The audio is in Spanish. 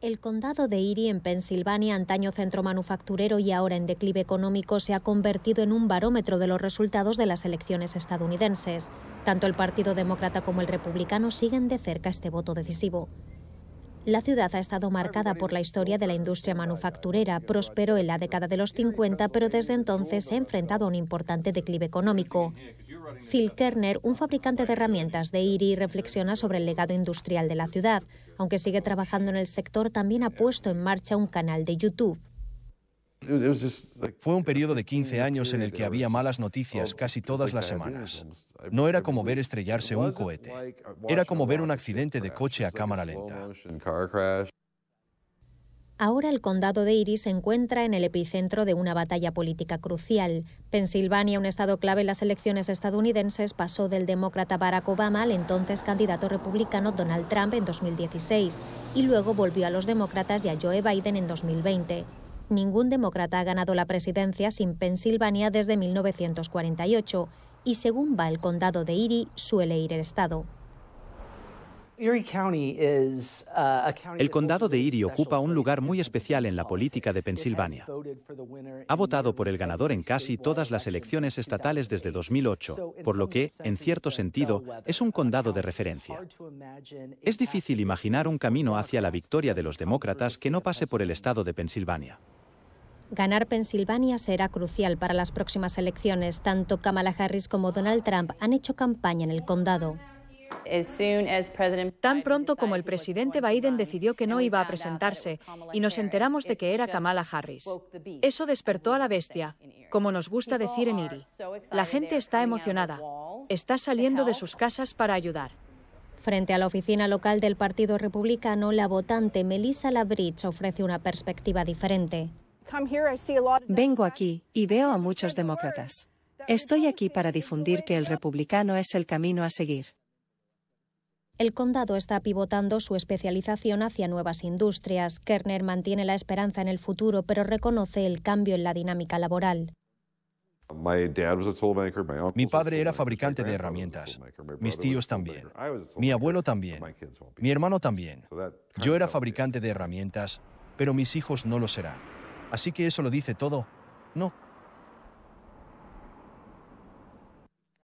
El condado de Erie, en Pensilvania, antaño centro manufacturero y ahora en declive económico, se ha convertido en un barómetro de los resultados de las elecciones estadounidenses. Tanto el Partido Demócrata como el Republicano siguen de cerca este voto decisivo. La ciudad ha estado marcada por la historia de la industria manufacturera. Prosperó en la década de los 50, pero desde entonces se ha enfrentado a un importante declive económico. Phil Kerner, un fabricante de herramientas de IRI, reflexiona sobre el legado industrial de la ciudad. Aunque sigue trabajando en el sector, también ha puesto en marcha un canal de YouTube. Fue un periodo de 15 años en el que había malas noticias casi todas las semanas. No era como ver estrellarse un cohete, era como ver un accidente de coche a cámara lenta. Ahora el condado de Erie se encuentra en el epicentro de una batalla política crucial. Pensilvania, un estado clave en las elecciones estadounidenses, pasó del demócrata Barack Obama al entonces candidato republicano Donald Trump en 2016 y luego volvió a los demócratas y a Joe Biden en 2020. Ningún demócrata ha ganado la presidencia sin Pensilvania desde 1948 y según va el condado de Erie, suele ir el estado. Uh, el condado de Erie ocupa un lugar muy especial en la política de Pensilvania. Ha votado por el ganador en casi todas las elecciones estatales desde 2008, por lo que, en cierto sentido, es un condado de referencia. Es difícil imaginar un camino hacia la victoria de los demócratas que no pase por el estado de Pensilvania. Ganar Pensilvania será crucial para las próximas elecciones. Tanto Kamala Harris como Donald Trump han hecho campaña en el condado. Tan pronto como el presidente Biden decidió que no iba a presentarse y nos enteramos de que era Kamala Harris, eso despertó a la bestia, como nos gusta decir en IRI. La gente está emocionada, está saliendo de sus casas para ayudar. Frente a la oficina local del Partido Republicano, la votante Melissa Labridge ofrece una perspectiva diferente. Vengo aquí y veo a muchos demócratas. Estoy aquí para difundir que el republicano es el camino a seguir el condado está pivotando su especialización hacia nuevas industrias. Kerner mantiene la esperanza en el futuro, pero reconoce el cambio en la dinámica laboral. Mi padre era fabricante de herramientas, mis tíos también, mi abuelo también, mi hermano también. Yo era fabricante de herramientas, pero mis hijos no lo serán. Así que eso lo dice todo. No,